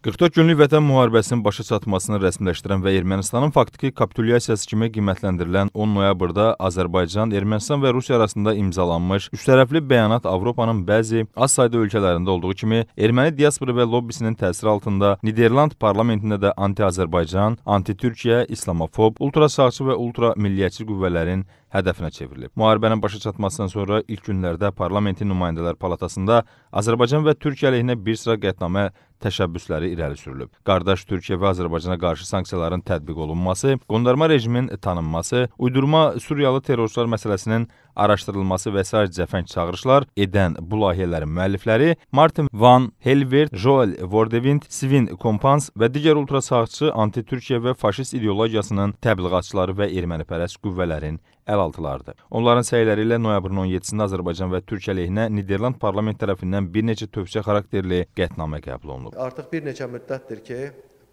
44 günlük Vətən müharibəsinin başa çatmasını rəsmiləşdirən və Ermənistanın faktiki kapitulyasiyası kimi qiymətləndirilən 10 noyabrda Azərbaycan, Ermənistan və Rusiya arasında imzalanmış üçtərəfli bəyanat Avropanın bəzi az sayda ölkələrində olduğu kimi erməni diaspora və lobbisinin təsiri altında Niderland parlamentində də anti-Azərbaycan, anti-Türkiyə, islamofob, ultrasağçı və ultramilliyyətçi qüvvələrin hədəfinə çevrilib. Müharibənin başa çatmasından sonra ilk günlərdə Parlamentin Nümayəndələr Palatasında Azərbaycan və Türkiyə əleyhinə bir sıra qətnamə təşəbbüsləri irəli sürülüb. Qardaş Türkiyə və Azərbaycana qarşı sanksiyaların tətbiq olunması, qondarma rejimin tanınması, uydurma Suriyalı terrorçular məsələsinin araşdırılması və s. cəfəng çağırışlar edən bu layihələrin müəllifləri Martin Van Helvert, Joel Vordevind, Svin Kompans və digər ultrasağçı anti-Türkiyə və faşist ideologiyasının təbliğatçıları və ermənipərəst qüvvələrin əlaltılardır. Onların səyləri ilə noyabrın 17-də Azərbaycan və Türkiyə əleyhinə Niderland parlament tərəfindən bir neçə tövsiyə xarakterli qətnamə qəbul olunub olunub. Artıq bir neçə müddətdir ki,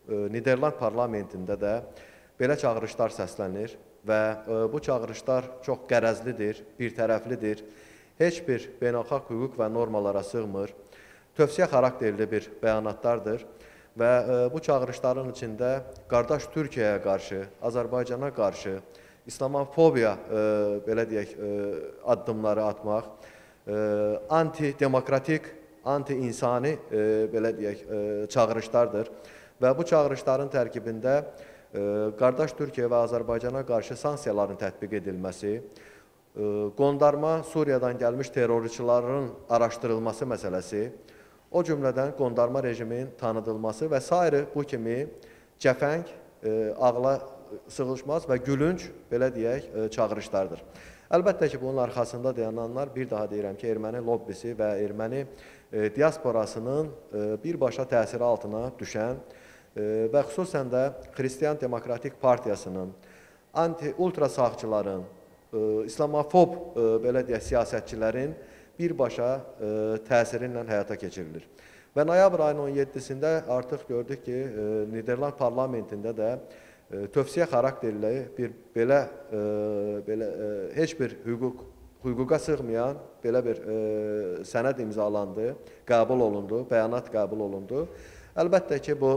e, Niderland parlamentində də belə çağırışlar səslənir və e, bu çağırışlar çox qərəzlidir, birtərəflidir, heç bir beynəlxalq hüquq və normalara sığmır, tövsiyə xarakterli bir bəyanatlardır və e, bu çağırışların içində qardaş Türkiyəyə qarşı, Azərbaycana qarşı, İslamofobiya belə deyək addımları atmaq, antidemokratik anti-insani e, belə deyək, e, çağırışlardır və bu çağırışların tərkibində e, qardaş Türkiyə və Azərbaycana qarşı sanksiyaların tətbiq edilməsi, e, qondarma Suriyadan gəlmiş terrorçuların araşdırılması məsələsi, o cümlədən qondarma rejimin tanıdılması və s. bu kimi cəfəng, e, ağla sığılışmaz və gülünc, belə deyək, e, çağırışlardır. Əlbəttə ki, bunun arxasında dayananlar, bir daha deyirəm ki, erməni lobbisi və erməni E, diasporasının e, birbaşa təsiri altına düşən e, və xüsusən də Xristiyan Demokratik Partiyasının, anti-ultra sağçıların, islamofob belə deyək siyasətçilərin birbaşa təsirinlə həyata keçirilir. Və noyabr ayının 17-sində artıq gördük ki, Niderland parlamentində də tövsiyə xarakterli bir belə, belə heç bir hüquq hüquqa sığmayan belə bir e, sənəd imzalandı, qəbul olundu, bəyanat qəbul olundu. Əlbəttə ki, bu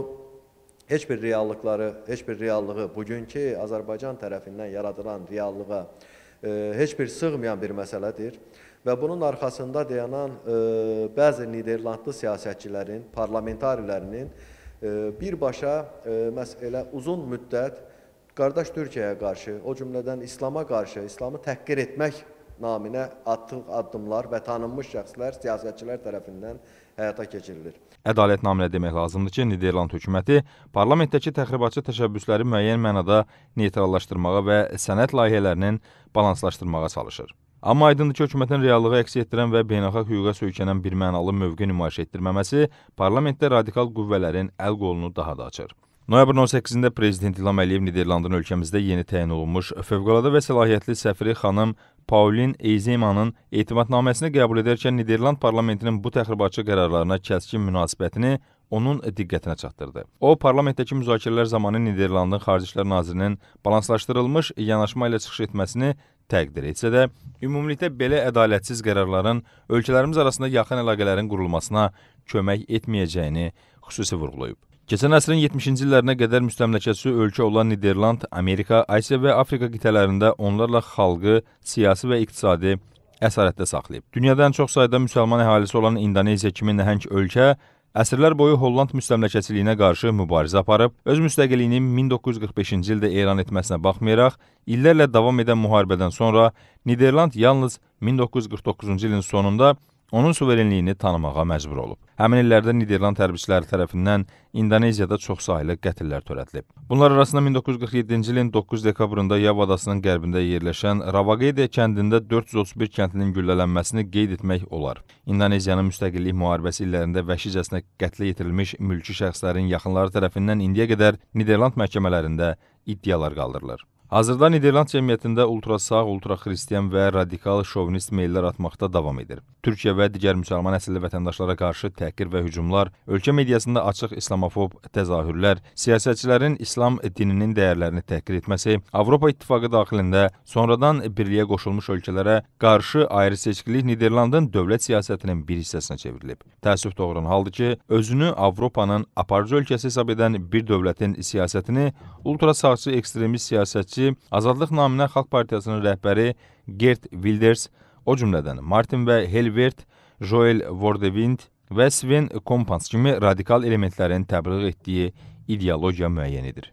heç bir reallıqları, heç bir reallığı bugünkü Azərbaycan tərəfindən yaradılan reallığa e, heç bir sığmayan bir məsələdir və bunun arxasında dayanan e, bəzi Niderlandlı siyasətçilərin, parlamentarilərinin e, birbaşa e, məs elə uzun müddət qardaş Türkiyəyə qarşı, o cümlədən İslama qarşı, İslamı təhqir etmək naminə atdıq addımlar və tanınmış şəxslər, siyasətçilər tərəfindən həyata keçirilir. Ədalət naminə demək lazımdır ki, Niderland hökuməti parlamentdəki təxribatçı təşəbbüsləri müəyyən mənada neytrallaşdırmağa və sənəd layihələrinin balanslaşdırmağa çalışır. Amma aydındır ki, hökumətin reallığı əks etdirən və beynəlxalq hüquqa söykənən bir mənalı mövqe nümayiş etdirməməsi parlamentdə radikal qüvvələrin əl qolunu daha da açır. Noyabrın 18-də Prezident İlham Əliyev Niderlandın ölkəmizdə yeni təyin olunmuş fövqəladə və səlahiyyətli səfiri xanım Paulin Eyzemanın etimadnaməsini qəbul edərkən Niderland parlamentinin bu təxribatçı qərarlarına kəskin münasibətini onun diqqətinə çatdırdı. O, parlamentdəki müzakirələr zamanı Niderlandın Xarici İşlər Nazirinin balanslaşdırılmış yanaşma ilə çıxış etməsini təqdir etsə də, ümumilikdə belə ədalətsiz qərarların ölkələrimiz arasında yaxın əlaqələrin qurulmasına kömək etməyəcəyini xüsusi vurğulayıb. Keçən əsrin 70-ci illərinə qədər müstəmləkəçi ölkə olan Niderland Amerika, Asiya və Afrika qitələrində onlarla xalqı siyasi və iqtisadi əsarətdə saxlayıb. Dünyada ən çox sayda müsəlman əhalisi olan İndoneziya kimi nəhəng ölkə əsrlər boyu Holland müstəmləkəçiliyinə qarşı mübarizə aparıb, öz müstəqilliyini 1945-ci ildə elan etməsinə baxmayaraq, illərlə davam edən müharibədən sonra Niderland yalnız 1949-cu ilin sonunda onun suverenliyini tanımağa məcbur olub. Həmin illərdə Niderland hərbçiləri tərəfindən İndoneziyada çoxsaylı qətillər törədilib. Bunlar arasında 1947-ci ilin 9 dekabrında Yav adasının qərbində yerləşən Ravaqede kəndində 431 kəndlinin güllələnməsini qeyd etmək olar. İndoneziyanın müstəqillik müharibəsi illərində vəhşicəsinə qətlə yetirilmiş mülki şəxslərin yaxınları tərəfindən indiyə qədər Niderland məhkəmələrində iddialar qaldırılır. Hazırda Niderland cəmiyyətində ultrasağ, ultraxristian və radikal şovinist meyllər atmaqda davam edir. Türkiyə və digər müsəlman əsilli vətəndaşlara qarşı təhqir və hücumlar, ölkə mediasında açıq islamofob təzahürlər, siyasətçilərin İslam dininin dəyərlərini təhqir etməsi, Avropa İttifaqı daxilində sonradan birliyə qoşulmuş ölkələrə qarşı ayrı-seçkilik Niderlandın dövlət siyasətinin bir hissəsinə çevrilib. Təəssüf doğuran haldır ki, özünü Avropanın aparıcı ölkəsi hesab edən bir dövlətin siyasətini ultrasağçı ekstremist siyasətçi sədrisi, Azadlıq naminə Xalq Partiyasının rəhbəri Gert Wilders, o cümlədən Martin və Helvert, Joel Vordevind və Sven Kompans kimi radikal elementlərin təbliğ etdiyi ideologiya müəyyən edir.